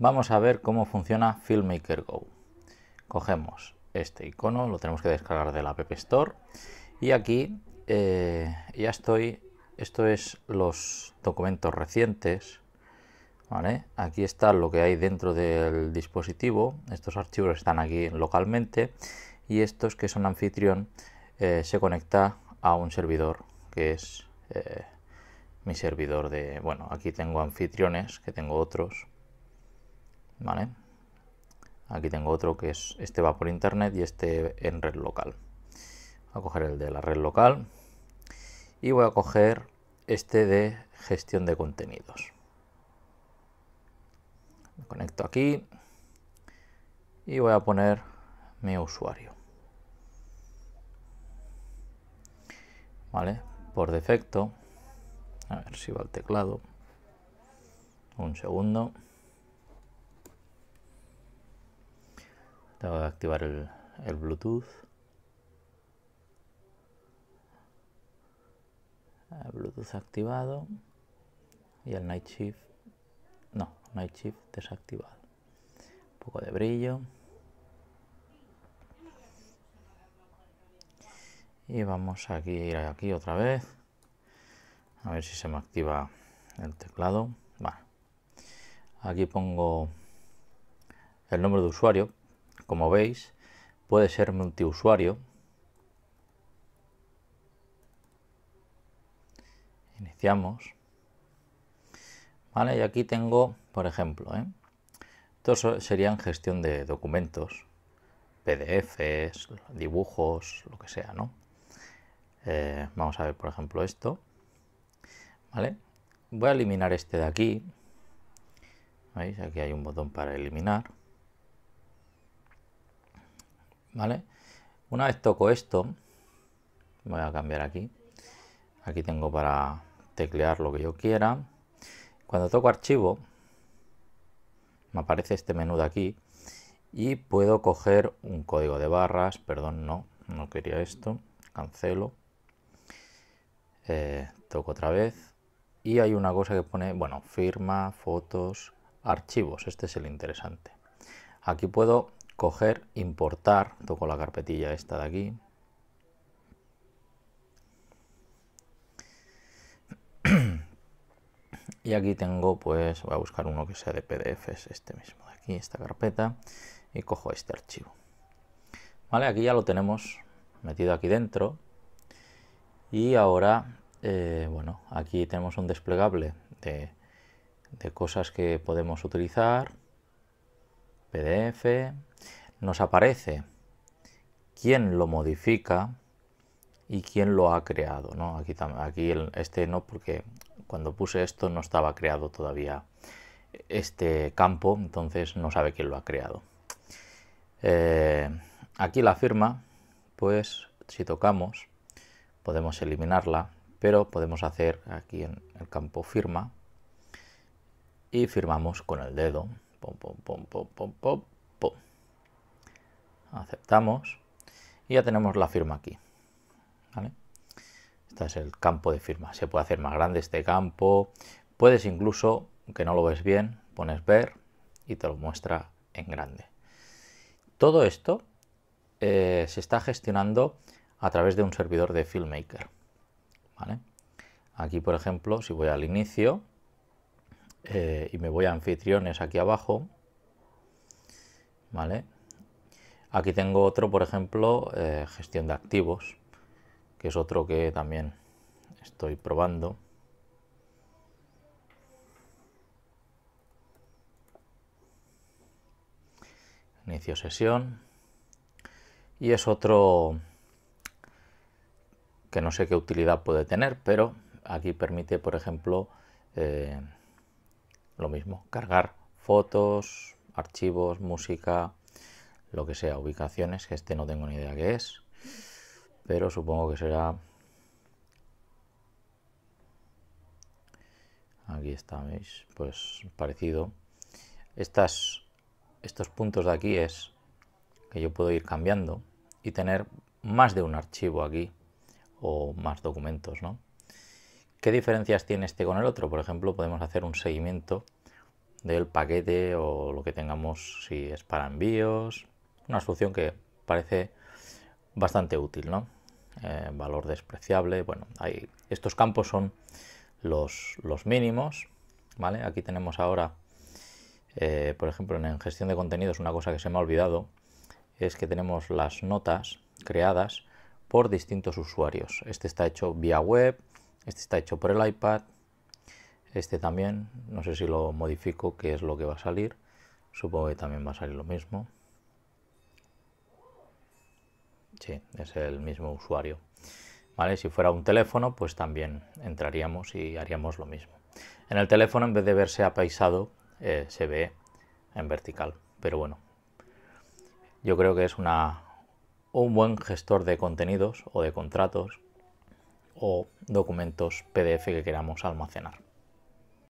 Vamos a ver cómo funciona FilmMaker Go. Cogemos este icono, lo tenemos que descargar de la App Store y aquí eh, ya estoy, esto es los documentos recientes, aquí está lo que hay dentro del dispositivo, estos archivos están aquí localmente y estos que son anfitrión eh, se conecta a un servidor que es eh, mi servidor de, bueno, aquí tengo anfitriones, que tengo otros, ¿vale? Aquí tengo otro que es, este va por internet y este en red local. Voy a coger el de la red local y voy a coger este de gestión de contenidos. Me conecto aquí y voy a poner mi usuario. ¿Vale? Por defecto, a ver si va el teclado. Un segundo. Tengo activar el, Bluetooth. Bluetooth activado. Y el Night Shift. No, Night Shift desactivado. Un poco de brillo. y vamos aquí ir aquí otra vez a ver si se me activa el teclado aquí pongo el nombre de usuario como veis, puede ser multiusuario. Iniciamos. Vale, y aquí tengo, por ejemplo, ¿eh? estos serían gestión de documentos, PDFs, dibujos, lo que sea, ¿no? Eh, vamos a ver, por ejemplo, esto. ¿Vale? Voy a eliminar este de aquí. ¿Veis? Aquí hay un botón para eliminar. ¿vale? Una vez toco esto, voy a cambiar aquí. Aquí tengo para teclear lo que yo quiera. Cuando toco archivo, me aparece este menú de aquí y puedo coger un código de barras. Perdón, no, no quería esto. Cancelo. Eh, toco otra vez y hay una cosa que pone, bueno, firma, fotos, archivos. Este es el interesante. Aquí puedo coger, importar, toco la carpetilla esta de aquí. Y aquí tengo, pues, voy a buscar uno que sea de PDF es este mismo de aquí, esta carpeta, y cojo este archivo. Vale, aquí ya lo tenemos metido aquí dentro. Y ahora, eh, bueno, aquí tenemos un desplegable de cosas que podemos utilizar PDF, nos aparece quién lo modifica y quién lo ha creado. ¿no? Aquí, aquí el, este no, porque cuando puse esto no estaba creado todavía este campo, entonces no sabe quién lo ha creado. Eh, aquí la firma, pues si tocamos podemos eliminarla, pero podemos hacer aquí en el campo firma y firmamos con el dedo. Aceptamos. Y ya tenemos la firma aquí. Este es el campo de firma. Se puede hacer más grande este campo. Puedes incluso, que no lo ves bien, pones ver y te lo muestra en grande. Todo esto eh, se está gestionando a través de un servidor de Filmmaker... Aquí, por ejemplo, si voy al inicio, eh, y me voy a anfitriones aquí abajo, ¿vale? Aquí tengo otro, por ejemplo, eh, gestión de activos, que es otro que también estoy probando. Inicio sesión. Y es otro que no sé qué utilidad puede tener, pero aquí permite, por ejemplo, eh, lo mismo, cargar fotos, archivos, música, lo que sea, ubicaciones, que este no tengo ni idea qué es, pero supongo que será... Aquí está, ¿veis? Pues parecido. Estas, estos puntos de aquí es que yo puedo ir cambiando y tener más de un archivo aquí o más documentos, ¿no? ¿Qué diferencias tiene este con el otro? Por ejemplo, podemos hacer un seguimiento del paquete o lo que tengamos si es para envíos. Una solución que parece bastante útil, ¿no? Eh, valor despreciable. Bueno, estos campos son los, mínimos, ¿vale? Aquí tenemos ahora, eh, por ejemplo, en gestión de contenidos, una cosa que se me ha olvidado, es que tenemos las notas creadas por distintos usuarios. Este está hecho vía web, este está hecho por el iPad. Este también, no sé si lo modifico, qué es lo que va a salir. Supongo que también va a salir lo mismo. Sí, es el mismo usuario. ¿Vale? Si fuera un teléfono, pues también entraríamos y haríamos lo mismo. En el teléfono, en vez de verse apaisado, eh, se ve en vertical. Pero bueno, yo creo que es una, un buen gestor de contenidos o de contratos o documentos PDF que queramos almacenar.